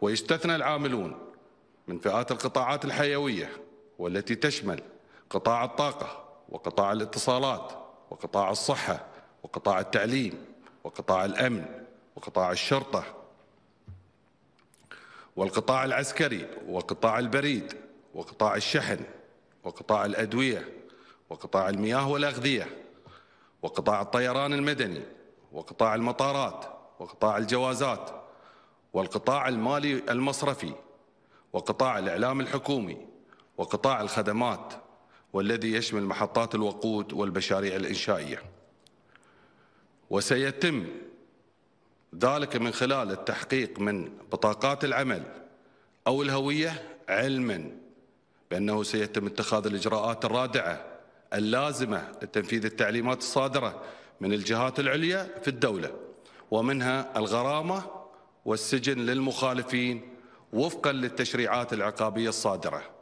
ويستثنى العاملون من فئات القطاعات الحيوية والتي تشمل قطاع الطاقة وقطاع الاتصالات وقطاع الصحة وقطاع التعليم وقطاع الأمن وقطاع الشرطة والقطاع العسكري وقطاع البريد وقطاع الشحن وقطاع الأدوية وقطاع المياه والأغذية وقطاع الطيران المدني وقطاع المطارات وقطاع الجوازات والقطاع المالي المصرفي وقطاع الإعلام الحكومي وقطاع الخدمات والذي يشمل محطات الوقود والمشاريع الإنشائية وسيتم ذلك من خلال التحقيق من بطاقات العمل أو الهوية علما بأنه سيتم اتخاذ الإجراءات الرادعة اللازمة لتنفيذ التعليمات الصادرة من الجهات العليا في الدولة ومنها الغرامة والسجن للمخالفين وفقا للتشريعات العقابية الصادرة